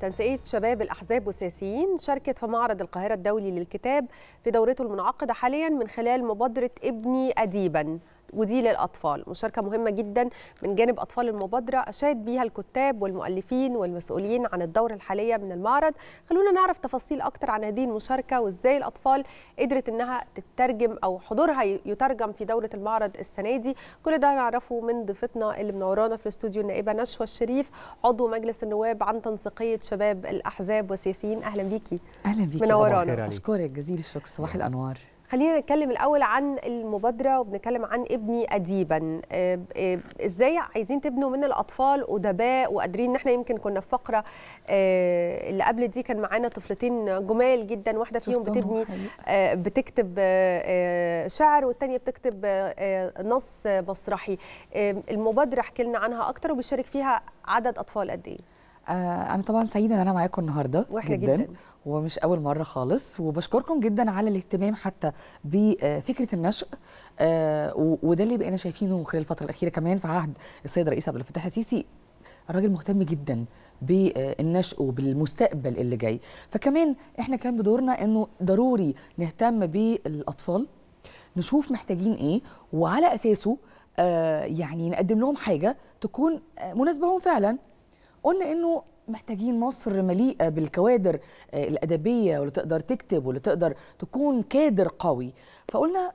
تنسيقية شباب الأحزاب والسياسيين شاركت في معرض القاهرة الدولي للكتاب في دورته المنعقدة حاليا من خلال مبادرة ابني أديبا ودي للاطفال مشاركه مهمه جدا من جانب اطفال المبادره اشاد بيها الكتاب والمؤلفين والمسؤولين عن الدوره الحاليه من المعرض خلونا نعرف تفاصيل اكتر عن هذه المشاركه وازاي الاطفال قدرت انها تترجم او حضورها يترجم في دوره المعرض السنه دي كل ده نعرفه من ضيفتنا اللي منورانا في الاستوديو النائبه نشوى الشريف عضو مجلس النواب عن تنسيقيه شباب الاحزاب والسياسيين اهلا بيكي اهلا بيكي منورانا اشكرك جزيل الشكر صباح نعم. الانوار خلينا نتكلم الاول عن المبادره وبنتكلم عن ابني اديبا آه، آه، ازاي عايزين تبنوا من الاطفال ادباء وقادرين ان احنا يمكن كنا في فقره آه، اللي قبل دي كان معانا طفلتين جمال جدا واحده فيهم بتبني بتكتب شعر والثانيه بتكتب نص مسرحي المبادره احكي لنا عنها اكتر وبيشارك فيها عدد اطفال قد ايه انا طبعا سعيده ان انا معاكم النهارده واحنا جدا, جداً. ومش اول مره خالص وبشكركم جدا على الاهتمام حتى بفكره النشء آه، وده اللي بقينا شايفينه خلال الفتره الاخيره كمان في عهد السيد الرئيس عبد الفتاح السيسي الراجل مهتم جدا بالنشء وبالمستقبل اللي جاي فكمان احنا كان بدورنا انه ضروري نهتم بالاطفال نشوف محتاجين ايه وعلى اساسه آه، يعني نقدم لهم حاجه تكون مناسبه لهم فعلا قلنا انه محتاجين مصر مليئه بالكوادر آه، الادبيه واللي تقدر تكتب واللي تقدر تكون كادر قوي فقلنا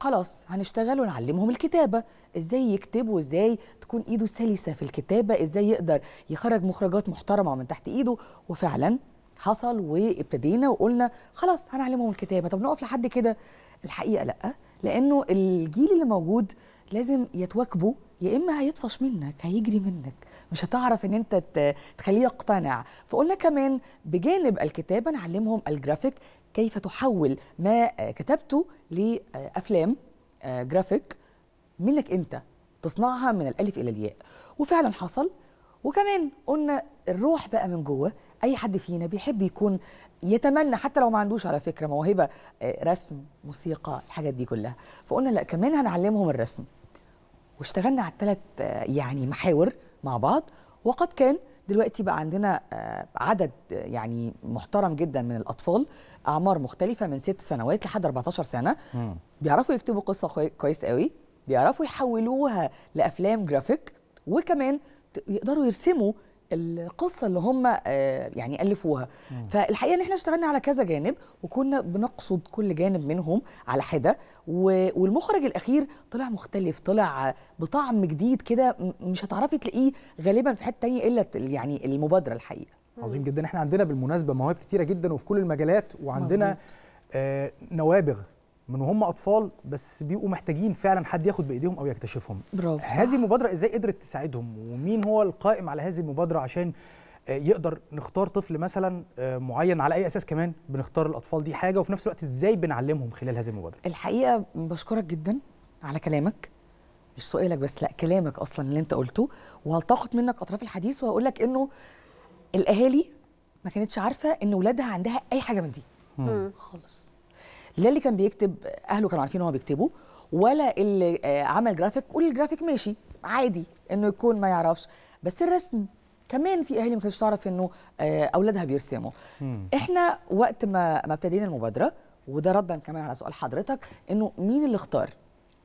خلاص هنشتغل ونعلمهم الكتابه ازاي يكتبوا ازاي تكون ايده سلسه في الكتابه ازاي يقدر يخرج مخرجات محترمه من تحت ايده وفعلا حصل وابتدينا وقلنا خلاص هنعلمهم الكتابه طب نقف لحد كده الحقيقه لا لانه الجيل اللي موجود لازم يتواكبوا يا اما هيطفش منك هيجري منك مش هتعرف ان انت تخليه يقتنع فقلنا كمان بجانب الكتابه نعلمهم الجرافيك كيف تحول ما كتبته لافلام جرافيك آه، منك انت تصنعها من الالف الى الياء وفعلا حصل وكمان قلنا الروح بقى من جوه اي حد فينا بيحب يكون يتمنى حتى لو ما عندوش على فكره موهبه آه، رسم موسيقى الحاجات دي كلها فقلنا لا كمان هنعلمهم الرسم واشتغلنا على الثلاث آه، يعني محاور مع بعض وقد كان دلوقتي بقى عندنا آه، عدد يعني محترم جدا من الاطفال اعمار مختلفه من ست سنوات لحد 14 سنه بيعرفوا يكتبوا قصه كويس قوي بيعرفوا يحولوها لافلام جرافيك وكمان يقدروا يرسموا القصه اللي هم آه، يعني الفوها مم. فالحقيقه ان احنا اشتغلنا على كذا جانب وكنا بنقصد كل جانب منهم على حده والمخرج الاخير طلع مختلف طلع بطعم جديد كده مش هتعرفي تلاقيه غالبا في حته تانية الا يعني المبادره الحقيقه عظيم جدا احنا عندنا بالمناسبه مواهب كتيره جدا وفي كل المجالات وعندنا مزبوط. آه نوابغ من وهم اطفال بس بيبقوا محتاجين فعلا حد ياخد بايديهم او يكتشفهم برافو هذه المبادره ازاي قدرت تساعدهم ومين هو القائم على هذه المبادره عشان آه، يقدر نختار طفل مثلا آه، معين على اي اساس كمان بنختار الاطفال دي حاجه وفي نفس الوقت ازاي بنعلمهم خلال هذه المبادره الحقيقه بشكرك جدا على كلامك مش سؤالك بس لا كلامك اصلا اللي انت قلته وهلتقط منك اطراف الحديث وهقول لك انه الاهالي ما كانتش عارفه ان اولادها عندها اي حاجه من دي خالص لا اللي كان بيكتب اهله كانوا عارفين ان هو بيكتبه ولا اللي آه، عمل جرافيك والجرافيك ماشي عادي انه يكون ما يعرفش بس الرسم كمان في اهالي ما كانتش تعرف انه آه، اولادها بيرسموا احنا وقت ما ما ابتدينا المبادره وده ردا كمان على سؤال حضرتك انه مين اللي اختار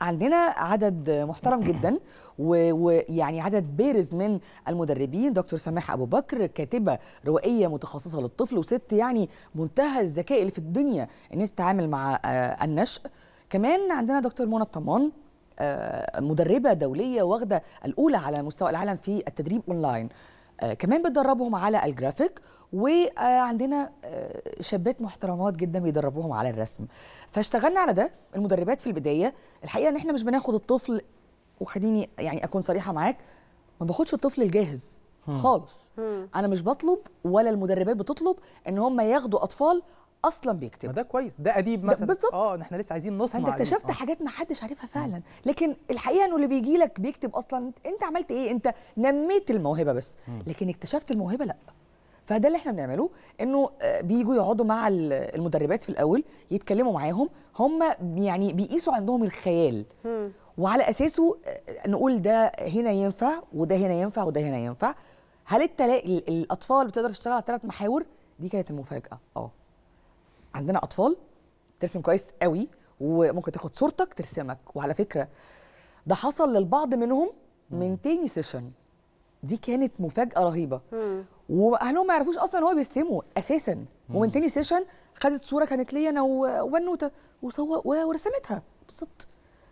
عندنا عدد محترم جدا ويعني عدد بارز من المدربين دكتور سماح ابو بكر كاتبه روائيه متخصصه للطفل وست يعني منتهى الذكاء اللي في الدنيا ان تتعامل مع آه، النشء كمان عندنا دكتور منى الطمان آه، مدربه دوليه واخده الاولى على مستوى العالم في التدريب اونلاين آه، كمان بتدربهم على الجرافيك وعندنا آه، شابات محترمات جدا بيدربوهم على الرسم فاشتغلنا على ده المدربات في البدايه الحقيقه ان احنا مش بناخد الطفل وخليني يعني اكون صريحه معاك ما باخدش الطفل الجاهز خالص انا مش بطلب ولا المدربات بتطلب ان هم ياخدوا اطفال اصلا بيكتب ما ده كويس ده اديب مثلا بالظبط اه احنا لسه عايزين نصنع انت اكتشفت آه. حاجات ما حدش عارفها آه. فعلا لكن الحقيقه انه اللي بيجي لك بيكتب اصلا انت عملت ايه انت نميت الموهبه بس م. لكن اكتشفت الموهبه لا فده اللي احنا بنعمله انه آه، بييجوا يقعدوا مع المدربات في الاول يتكلموا معاهم هم يعني بيقيسوا عندهم الخيال م. وعلى اساسه آه، نقول ده هنا ينفع وده هنا ينفع وده هنا ينفع هل التلاقي الاطفال بتقدر تشتغل على ثلاث محاور دي كانت المفاجاه اه عندنا اطفال ترسم كويس قوي وممكن تاخد صورتك ترسمك وعلى فكره ده حصل للبعض منهم من تاني سيشن دي كانت مفاجاه رهيبه واهلهم ما يعرفوش اصلا هو بيستلموا اساسا ومن تاني سيشن خدت صوره كانت ليا انا وبنوته وصور ورسمتها بالظبط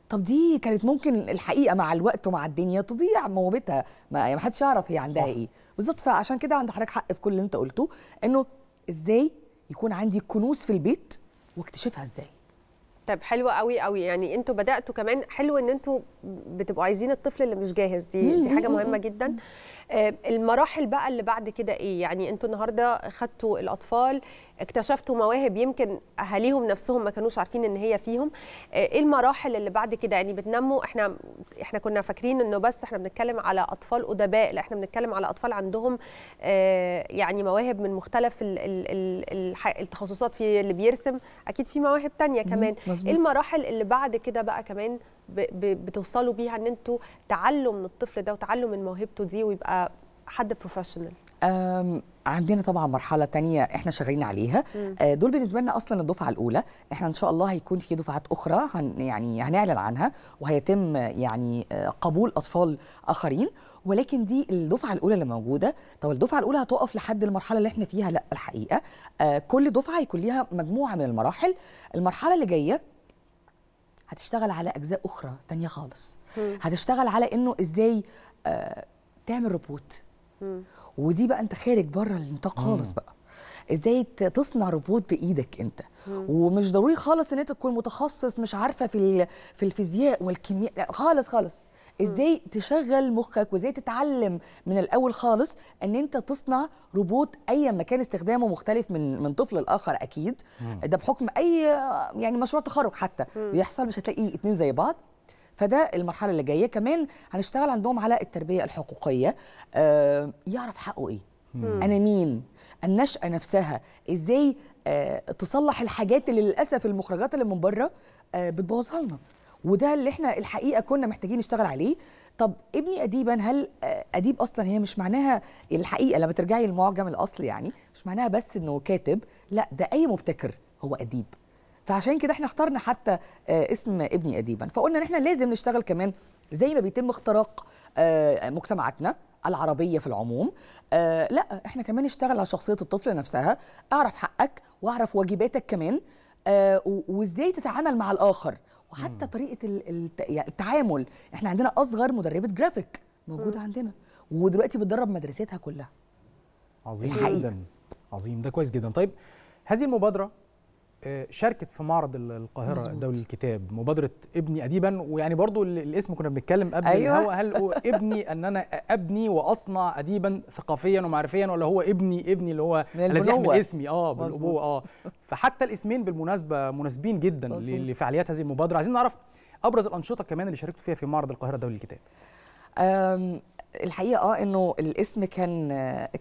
طب دي كانت ممكن الحقيقه مع الوقت ومع الدنيا تضيع موهبتها ما يعني ما حدش يعرف هي عندها صح. ايه بالظبط فعشان كده عند حضرتك حق في كل اللي انت قلته انه ازاي يكون عندي كنوز في البيت واكتشفها ازاي طب حلوه قوي قوي يعني انتوا بداتوا كمان حلو ان انتوا بتبقوا عايزين الطفل اللي مش جاهز دي دي حاجه مهمه جدا آه، المراحل بقى اللي بعد كده ايه يعني انتوا النهارده خدتوا الاطفال اكتشفتوا مواهب يمكن اهاليهم نفسهم ما كانوش عارفين ان هي فيهم آه، ايه المراحل اللي بعد كده يعني بتنموا احنا احنا كنا فاكرين انه بس احنا بنتكلم على اطفال ادباء لا احنا بنتكلم على اطفال عندهم آه، يعني مواهب من مختلف التخصصات في اللي بيرسم اكيد في مواهب تانية كمان ايه المراحل اللي بعد كده بقى كمان بتوصلوا بيها ان انتوا تعلم من الطفل ده وتعلم من موهبته دي ويبقى حد بروفيشنال عندنا طبعا مرحله تانية احنا شغالين عليها أه، دول بالنسبه لنا اصلا الدفعه الاولى احنا ان شاء الله هيكون في دفعات اخرى هن يعني هنعلن عنها وهيتم يعني أه، قبول اطفال اخرين ولكن دي الدفعه الاولى اللي موجوده طب الدفعه الاولى هتقف لحد المرحله اللي احنا فيها لا الحقيقه أه، كل دفعه هيكون ليها مجموعه من المراحل المرحله اللي جايه هتشتغل على اجزاء اخرى تانية خالص مم. هتشتغل على انه ازاي آه تعمل روبوت مم. ودي بقى انت خارج بره النطاق خالص بقى ازاي تصنع روبوت بايدك انت مم. ومش ضروري خالص ان انت تكون متخصص مش عارفه في في الفيزياء والكيمياء خالص خالص ازاي تشغل مخك وازاي تتعلم من الاول خالص ان انت تصنع روبوت ايا ما كان استخدامه مختلف من من طفل لاخر اكيد ده بحكم اي يعني مشروع تخرج حتى بيحصل مش هتلاقي اتنين زي بعض فده المرحله اللي جايه كمان هنشتغل عندهم على التربيه الحقوقيه آه يعرف حقه ايه مم. انا مين النشاه نفسها ازاي آه تصلح الحاجات اللي للاسف المخرجات اللي من بره آه بتبوظها لنا وده اللي احنا الحقيقه كنا محتاجين نشتغل عليه طب ابني اديبا هل اديب اصلا هي مش معناها الحقيقه لما ترجعي للمعجم الاصل يعني مش معناها بس انه كاتب لا ده اي مبتكر هو اديب فعشان كده احنا اخترنا حتى آه، اسم ابني اديبا فقلنا ان احنا لازم نشتغل كمان زي ما بيتم اختراق آه، مجتمعاتنا العربية في العموم آه، لا احنا كمان نشتغل على شخصية الطفل نفسها اعرف حقك واعرف واجباتك كمان وازاي تتعامل مع الآخر وحتى مم. طريقه يعني التعامل احنا عندنا اصغر مدربه جرافيك موجوده عندنا ودلوقتي بتدرب مدرستها كلها عظيم الحقيقة. جدا عظيم ده كويس جدا طيب هذه المبادره شاركت في معرض القاهره مزبوط. الدولي للكتاب مبادره ابني اديبا ويعني برضو الاسم كنا بنتكلم قبل أيوة. الهوا هل هو ابني ان انا ابني واصنع اديبا ثقافيا ومعرفيا ولا هو ابني ابني اللي هو الذي يحمل اسمي اه بالابوه اه فحتى الاسمين بالمناسبه مناسبين جدا مزبوط. لفعاليات هذه المبادره عايزين نعرف ابرز الانشطه كمان اللي شاركتوا فيها في معرض القاهره الدولي للكتاب الحقيقه اه انه الاسم كان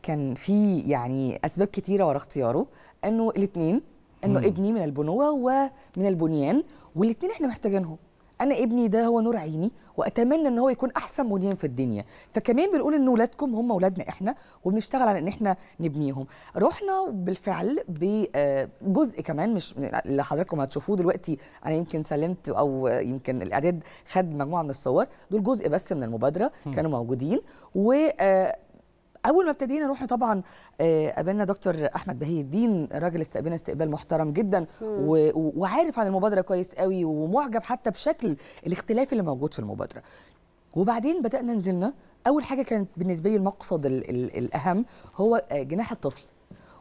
كان فيه يعني اسباب كتيره ورا اختياره انه الاثنين انه ابني من البنوه ومن البنيان والاثنين احنا محتاجينهم انا ابني ده هو نور عيني واتمنى ان هو يكون احسن بنيان في الدنيا فكمان بنقول ان اولادكم هم اولادنا احنا وبنشتغل على ان احنا نبنيهم رحنا بالفعل بجزء آه، كمان مش اللي حضراتكم هتشوفوه دلوقتي انا يمكن سلمت او يمكن الاعداد خد مجموعه من الصور دول جزء بس من المبادره كانوا موجودين و آه، اول ما ابتدينا رحنا طبعا آه، قابلنا دكتور احمد بهي الدين راجل استقبلنا استقبال محترم جدا و... وعارف عن المبادره كويس قوي ومعجب حتى بشكل الاختلاف اللي موجود في المبادره وبعدين بدانا نزلنا اول حاجه كانت بالنسبه لي المقصد ال ال الاهم هو آه، جناح الطفل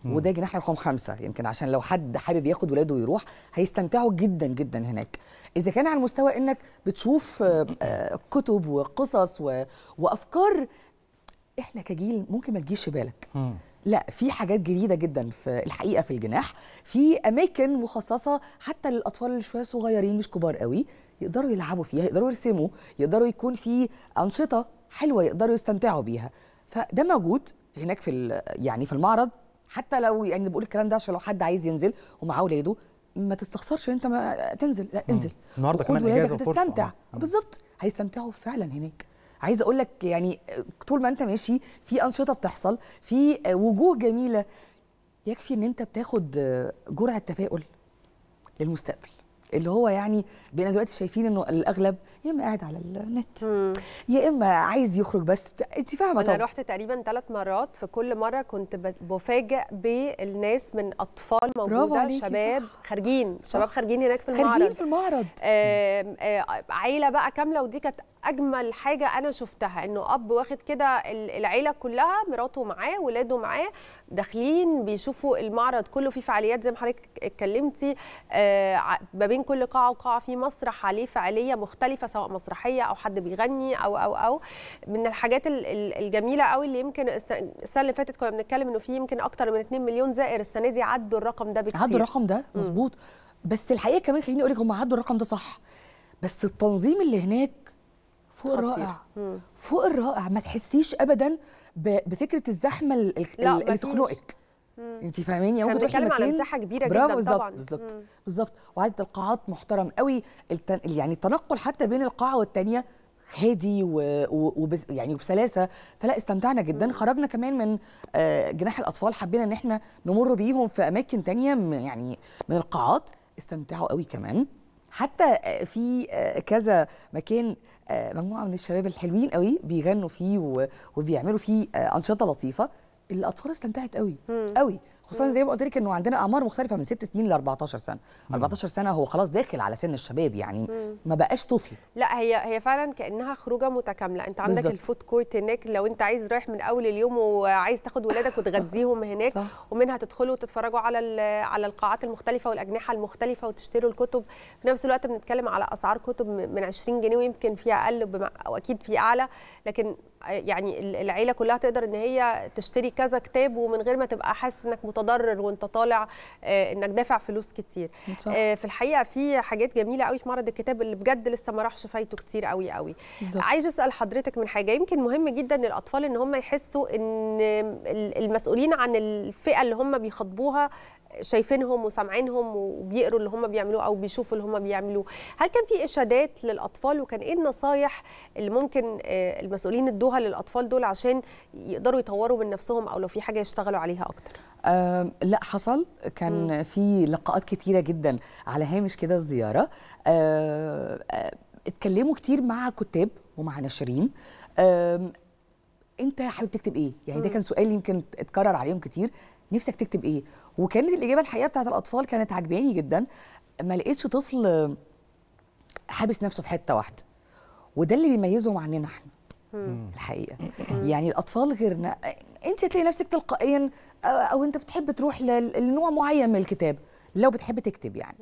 وده جناح رقم خمسة يمكن عشان لو حد حابب ياخد ولاده ويروح هيستمتعوا جدا جدا هناك إذا كان على مستوى إنك بتشوف آه، كتب وقصص وأفكار احنا كجيل ممكن ما تجيش بالك لا في حاجات جديده جدا في الحقيقه في الجناح في اماكن مخصصه حتى للاطفال اللي شويه صغيرين مش كبار قوي يقدروا يلعبوا فيها يقدروا يرسموا يقدروا يكون في انشطه حلوه يقدروا يستمتعوا بيها فده موجود هناك في يعني في المعرض حتى لو يعني بقول الكلام ده عشان لو حد عايز ينزل ومعاه اولاده ما تستخسرش انت ما تنزل لا انزل النهارده كمان اجازه تستمتع آه. بالظبط هيستمتعوا فعلا هناك عايزه اقول لك يعني طول ما انت ماشي في انشطه بتحصل في وجوه جميله يكفي ان انت بتاخد جرعه تفاؤل للمستقبل اللي هو يعني بقينا دلوقتي شايفين انه الاغلب يا اما قاعد على النت يا اما عايز يخرج بس انت فاهمه طبعا انا رحت تقريبا ثلاث مرات في كل مره كنت بفاجئ بالناس من اطفال موجوده شباب صح. خارجين صح. شباب خارجين هناك في المعرض خارجين في المعرض آه آه عيله بقى كامله ودي كانت اجمل حاجه انا شفتها انه اب واخد كده العيله كلها مراته معاه ولاده معاه داخلين بيشوفوا المعرض كله في فعاليات زي ما حضرتك اتكلمتي آه، ما بين كل قاعه وقاعه في مسرح عليه فعاليه مختلفه سواء مسرحيه او حد بيغني او او او من الحاجات الجميله قوي اللي يمكن السنه اللي فاتت كنا بنتكلم انه في يمكن اكتر من 2 مليون زائر السنه دي عدوا الرقم ده بكتير عدوا الرقم ده مظبوط بس الحقيقه كمان خليني اقول لك هم عدوا الرقم ده صح بس التنظيم اللي هناك فوق خطير. الرائع مم. فوق الرائع ما تحسيش ابدا بفكره الزحمه اللي تخنقك انت فاهماني ممكن تروحي مكان على مساحه كبيره جدا بالزبط طبعا بالظبط بالظبط وعدد القاعات محترم قوي التن... يعني التنقل حتى بين القاعه والثانيه هادي و... و... يعني وبسلاسه فلا استمتعنا جدا مم. خرجنا كمان من آه، جناح الاطفال حبينا ان احنا نمر بيهم في اماكن ثانيه يعني من القاعات استمتعوا قوي كمان حتى آه، في آه، كذا مكان آه، مجموعه من الشباب الحلوين قوي بيغنوا فيه وبيعملوا فيه انشطه لطيفه الاطفال استمتعت قوي قوي خصوصا زي ما قلت لك انه عندنا اعمار مختلفه من 6 سنين ل 14 سنه مم. 14 سنه هو خلاص داخل على سن الشباب يعني مم. ما بقاش طفل لا هي هي فعلا كانها خروجه متكامله انت عندك بالزبط. الفود كورت هناك لو انت عايز رايح من اول اليوم وعايز تاخد ولادك وتغديهم هناك صح. ومنها تدخلوا وتتفرجوا على على القاعات المختلفه والاجنحه المختلفه وتشتروا الكتب في نفس الوقت بنتكلم على اسعار كتب من 20 جنيه ويمكن في اقل واكيد في اعلى لكن يعني العيله كلها تقدر ان هي تشتري كذا كتاب ومن غير ما تبقى حاسس انك متضرر وانت طالع آه، انك دافع فلوس كتير صح. آه، في الحقيقه في حاجات جميله قوي في معرض الكتاب اللي بجد لسه ما راحش فايته كتير قوي قوي عايز اسال حضرتك من حاجه يمكن مهم جدا للاطفال ان هم يحسوا ان المسؤولين عن الفئه اللي هم بيخاطبوها شايفينهم وسامعينهم وبيقروا اللي هم بيعملوه او بيشوفوا اللي هم بيعملوه هل كان في اشادات للاطفال وكان ايه النصايح اللي ممكن آه، المسؤولين ادوها للاطفال دول عشان يقدروا يطوروا من نفسهم او لو في حاجه يشتغلوا عليها اكتر آه لا حصل كان م. في لقاءات كتيره جدا على هامش كده الزياره آه اتكلموا كتير مع كتاب ومع ناشرين آه انت حابب تكتب ايه يعني ده كان سؤال يمكن اتكرر عليهم كتير نفسك تكتب ايه وكانت الاجابه الحقيقه بتاعت الاطفال كانت عجباني جدا ما لقيتش طفل حابس نفسه في حته واحده وده اللي بيميزهم عننا احنا الحقيقه يعني الاطفال غيرنا انت تلاقي نفسك تلقائيا او انت بتحب تروح لنوع معين من الكتاب لو بتحب تكتب يعني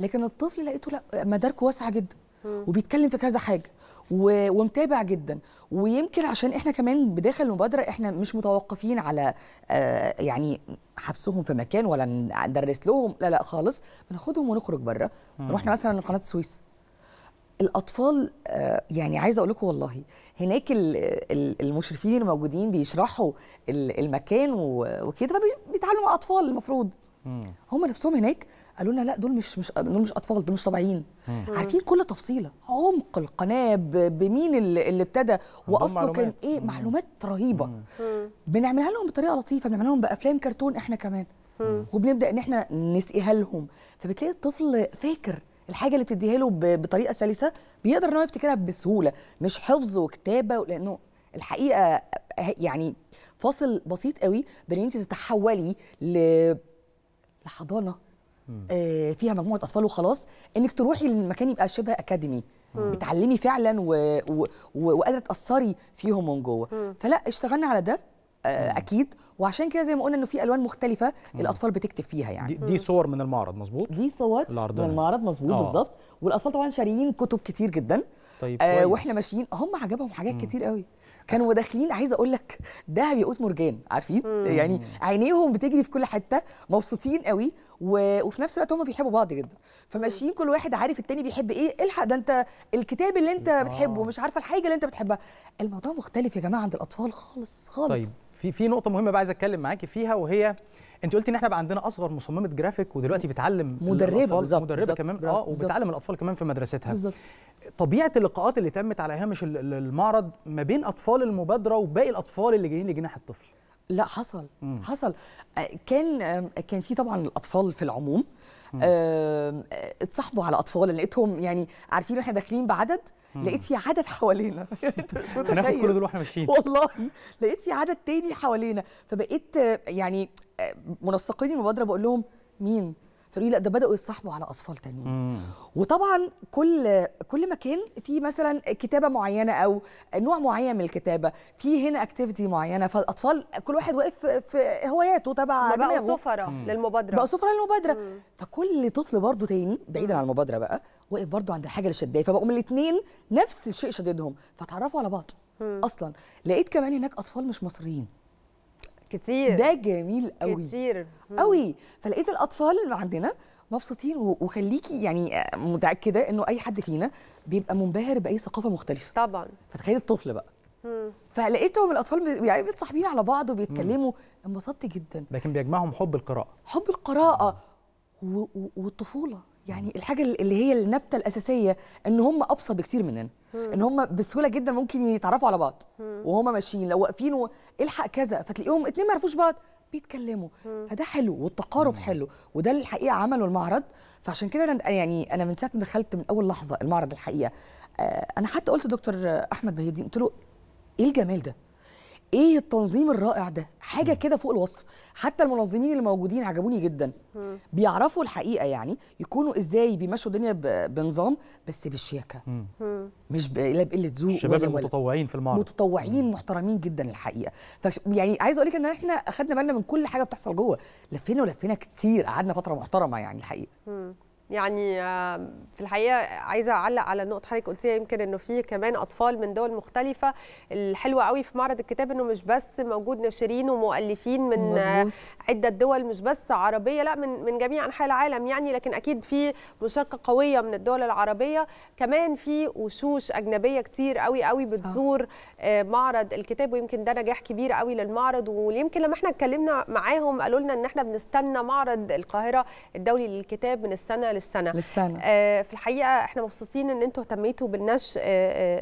لكن الطفل لقيته لا مداركه واسعه جدا وبيتكلم في كذا حاجه و... ومتابع جدا ويمكن عشان احنا كمان بداخل المبادره احنا مش متوقفين على آه يعني حبسهم في مكان ولا ندرس لهم لا لا خالص بناخدهم ونخرج بره رحنا مثلا قناه السويس الاطفال آه، يعني عايزه اقول لكم والله هناك المشرفين الموجودين بيشرحوا المكان وكده فبيتعاملوا مع اطفال المفروض هم نفسهم هناك قالوا لنا لا دول مش مش دول مش اطفال دول مش طبيعيين عارفين كل تفصيله عمق القناه بمين اللي ابتدى واصله كان ايه معلومات رهيبه بنعملها لهم بطريقه لطيفه بنعملها لهم بافلام كرتون احنا كمان وبنبدا ان احنا نسقيها لهم فبتلاقي الطفل فاكر الحاجه اللي بتديها له بطريقه سلسه بيقدر ان هو يفتكرها بسهوله مش حفظ وكتابه لانه الحقيقه يعني فاصل بسيط قوي بين انت تتحولي ل لحضانه آه فيها مجموعه اطفال وخلاص انك تروحي للمكان يبقى شبه اكاديمي بتعلمي فعلا و... و... و... وقادره تاثري فيهم من جوه فلا اشتغلنا على ده آه، اكيد وعشان كده زي ما قلنا انه في الوان مختلفه مم. الاطفال بتكتب فيها يعني دي, دي صور من المعرض مظبوط دي صور العرضانة. من المعرض مظبوط آه. بالظبط والاطفال طبعا شاريين كتب كتير جدا طيب آه واحنا ماشيين هم عجبهم حاجات كتير قوي كانوا داخلين عايزه اقول لك ده بيقوت مرجان عارفين مم. يعني عينيهم بتجري في كل حته مبسوطين قوي و... وفي نفس الوقت هم بيحبوا بعض جدا فماشيين كل واحد عارف التاني بيحب ايه الحق ده انت الكتاب اللي انت آه. بتحبه مش عارفه الحاجه اللي انت بتحبها الموضوع مختلف يا جماعه عند الاطفال خالص خالص طيب في في نقطه مهمه بقى عايز اتكلم معاكي فيها وهي انت قلتي ان احنا بقى عندنا اصغر مصممه جرافيك ودلوقتي بتعلم مدربه بالظبط مدربه بالزبط كمان اه وبتعلم الاطفال كمان في مدرستها بالظبط طبيعه اللقاءات اللي تمت على هامش المعرض ما بين اطفال المبادره وباقي الاطفال اللي جايين لجناح الطفل لا حصل مم. حصل آه، كان كان في طبعا الاطفال في العموم آه، اتصاحبوا على اطفال لقيتهم يعني عارفين احنا داخلين بعدد لقيت في عدد حوالينا انت مش متخيل كل دول واحنا ماشيين والله لقيت في عدد تاني حوالينا فبقيت آه، يعني آه، منسقين المبادره بقول لهم مين فريق لا ده بداوا يصاحبوا على اطفال تانيين وطبعا كل كل مكان في مثلا كتابه معينه او نوع معين من الكتابه في هنا اكتيفيتي معينه فالاطفال كل واحد واقف في هواياته تبع بقوا سفرة للمبادره بقوا سفرة للمبادره مم. فكل طفل برضه تاني بعيدا عن المبادره بقى واقف برضه عند الحاجه اللي شداه فبقوا من الاثنين نفس الشيء شددهم فتعرفوا على بعض مم. اصلا لقيت كمان هناك اطفال مش مصريين كتير ده جميل قوي كتير قوي فلقيت الاطفال اللي عندنا مبسوطين وخليكي يعني آه، متاكده انه اي حد فينا بيبقى منبهر باي ثقافه مختلفه طبعا فتخيل الطفل بقى فلقيتهم الاطفال يعني متصاحبين على بعض وبيتكلموا انبسطت جدا لكن بيجمعهم حب القراءه حب القراءه والطفوله يعني الحاجه اللي هي النبته الاساسيه ان هم ابسط بكتير مننا ان هم بسهوله جدا ممكن يتعرفوا على بعض وهما ماشيين لو واقفين الحق كذا فتلاقيهم اتنين ما يعرفوش بعض بيتكلموا فده حلو والتقارب حلو وده اللي الحقيقه عمله المعرض فعشان كده أنا يعني انا من ساعه ما دخلت من اول لحظه المعرض الحقيقه آه، انا حتى قلت دكتور احمد بهيدين قلت له ايه الجمال ده ايه التنظيم الرائع ده حاجه كده فوق الوصف حتى المنظمين اللي موجودين عجبوني جدا مم. بيعرفوا الحقيقه يعني يكونوا ازاي بيمشوا الدنيا بنظام بس بالشياكه مش بقله ذوق الشباب المتطوعين في المعرض متطوعين مم. محترمين جدا الحقيقه ف يعني عايز اقول لك ان احنا اخذنا بالنا من كل حاجه بتحصل جوه لفينا ولفينا كتير قعدنا فتره محترمه يعني الحقيقه مم. يعني آه، في الحقيقه عايزه اعلق على النقطه حضرتك قلتيها يمكن انه في كمان اطفال من دول مختلفه الحلوه قوي في معرض الكتاب انه مش بس موجود ناشرين ومؤلفين من مزبوط. عده دول مش بس عربيه لا من من جميع انحاء العالم يعني لكن اكيد في مشاركه قويه من الدول العربيه كمان في وشوش اجنبيه كتير قوي قوي بتزور صح. آه، معرض الكتاب ويمكن ده نجاح كبير قوي للمعرض ويمكن لما احنا اتكلمنا معاهم قالوا لنا ان احنا بنستنى معرض القاهره الدولي للكتاب من السنه للسنه للسنه آه في الحقيقه احنا مبسوطين ان انتوا اهتميتوا بالنشء آه،,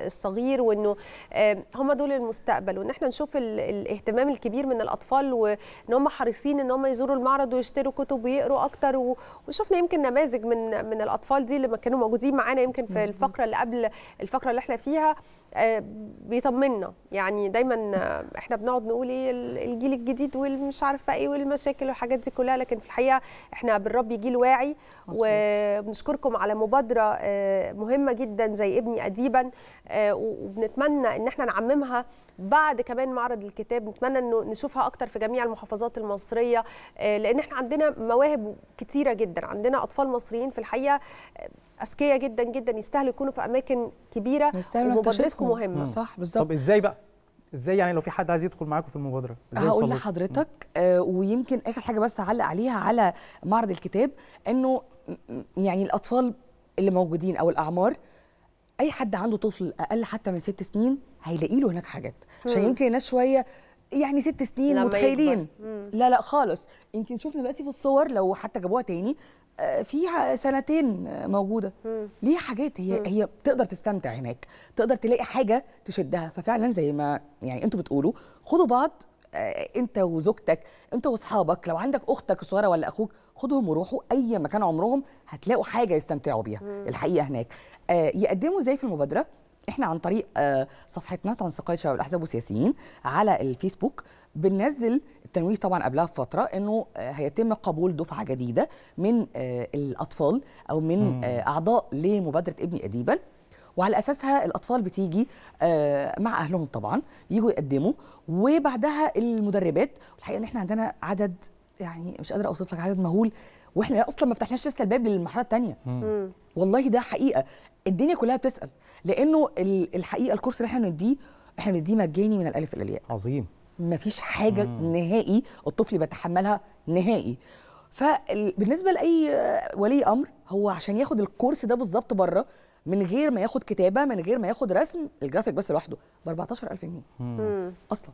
آه الصغير وانه آه هم دول المستقبل وان احنا نشوف الاهتمام الكبير من الاطفال وان هم حريصين ان هم يزوروا المعرض ويشتروا كتب ويقروا اكتر و... وشفنا يمكن نماذج من من الاطفال دي اللي كانوا موجودين معانا يمكن في مزبوط. الفقره اللي قبل الفقره اللي احنا فيها آه، بيطمنا يعني دايما احنا بنقعد نقول ايه الجيل الجديد والمش عارفه ايه والمشاكل والحاجات دي كلها لكن في الحقيقه احنا بالرب جيل واعي مزبوط. وبنشكركم على مبادره آه، مهمه جدا زي ابني اديبا آه، وبنتمنى ان احنا نعممها بعد كمان معرض الكتاب نتمنى انه نشوفها اكتر في جميع المحافظات المصريه لان احنا عندنا مواهب كتيره جدا عندنا اطفال مصريين في الحقيقه اذكياء جدا جدا يستاهلوا يكونوا في اماكن كبيره ومبادرتكم مهمه صح بالظبط طب ازاي بقى ازاي يعني لو في حد عايز يدخل معاكم في المبادره هقول لحضرتك آه ويمكن اخر حاجه بس اعلق عليها على معرض الكتاب انه يعني الاطفال اللي موجودين او الاعمار اي حد عنده طفل اقل حتى من ست سنين هيلاقي له هناك حاجات عشان يمكن الناس شويه يعني ست سنين متخيلين لا لا خالص يمكن شفنا دلوقتي في الصور لو حتى جابوها تاني فيها سنتين موجوده ليه حاجات هي هي بتقدر تستمتع هناك تقدر تلاقي حاجه تشدها ففعلا زي ما يعني انتوا بتقولوا خدوا بعض آه، انت وزوجتك انت واصحابك لو عندك اختك الصغيره ولا اخوك خدهم وروحوا اي مكان عمرهم هتلاقوا حاجه يستمتعوا بيها الحقيقه هناك آه، يقدموا زي في المبادره احنا عن طريق آه، صفحتنا تنسيقيه شباب الاحزاب والسياسيين على الفيسبوك بننزل التنويه طبعا قبلها بفتره انه آه، هيتم قبول دفعه جديده من آه، الاطفال او من اعضاء لمبادره ابني اديبا وعلى اساسها الاطفال بتيجي مع اهلهم طبعا يجوا يقدموا وبعدها المدربات والحقيقه ان احنا عندنا عدد يعني مش قادره اوصف لك عدد مهول واحنا اصلا ما فتحناش لسه الباب للمرحله الثانيه والله ده حقيقه الدنيا كلها بتسال لانه الحقيقه الكورس اللي احنا بنديه احنا بنديه مجاني من الالف الى الياء عظيم ما فيش حاجه مم. نهائي الطفل بيتحملها نهائي فبالنسبه لاي ولي امر هو عشان ياخد الكورس ده بالظبط بره من غير ما ياخد كتابه من غير ما ياخد رسم الجرافيك بس لوحده ب 14000 جنيه اصلا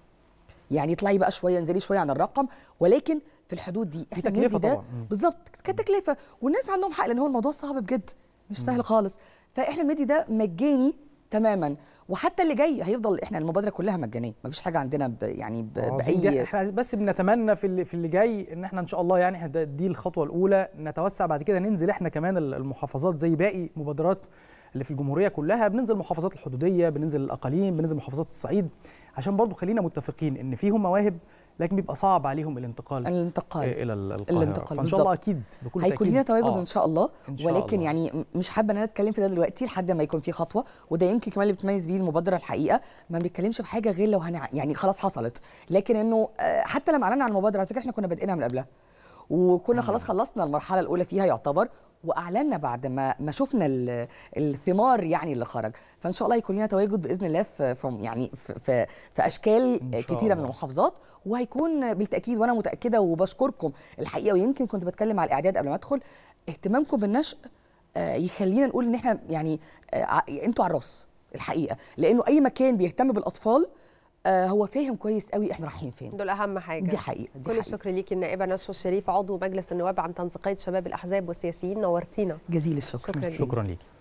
يعني اطلعي بقى شويه انزلي شويه عن الرقم ولكن في الحدود دي احنا كتكلفة طبعا بالظبط كتكلفه والناس عندهم حق لان هو الموضوع صعب بجد مش سهل خالص فاحنا بندي ده مجاني تماما وحتى اللي جاي هيفضل احنا المبادره كلها مجانيه مفيش حاجه عندنا ب يعني ب اه، باي احنا بس بنتمنى في اللي في اللي جاي ان احنا ان شاء الله يعني دي الخطوه الاولى نتوسع بعد كده ننزل احنا كمان المحافظات زي باقي مبادرات اللي في الجمهوريه كلها بننزل المحافظات الحدوديه بننزل الاقاليم بننزل محافظات الصعيد عشان برضو خلينا متفقين ان فيهم مواهب لكن بيبقى صعب عليهم الانتقال الانتقال الى القاهره الانتقال فان شاء الله اكيد بكل هيكون لنا تواجد آه. ان شاء الله إن شاء ولكن الله. يعني مش حابه ان انا اتكلم في ده دلوقتي لحد ما يكون في خطوه وده يمكن كمان اللي بتميز بيه المبادره الحقيقه ما بنتكلمش في حاجه غير لو هنع... يعني خلاص حصلت لكن انه آه، حتى لما اعلنا عن المبادره على فكره احنا كنا بادئينها من قبلها وكنا خلاص خلصنا المرحله الاولى فيها يعتبر واعلنا بعد ما ما شفنا الثمار يعني اللي خرج فان شاء الله يكون لنا تواجد باذن الله في يعني في, في اشكال كتيره من المحافظات وهيكون بالتاكيد وانا متاكده وبشكركم الحقيقه ويمكن كنت بتكلم على الاعداد قبل ما ادخل اهتمامكم بالنشء آه، يخلينا نقول ان احنا يعني آه، انتوا على الراس الحقيقه لانه اي مكان بيهتم بالاطفال آه، هو فاهم كويس قوي احنا رايحين فين دول اهم حاجه دي حقيقه دي كل حقيقة. الشكر ليكي النائبه نشوى الشريف عضو مجلس النواب عن تنسيقيه شباب الاحزاب والسياسيين نورتينا جزيل الشكر شكرا, شكرا ليكي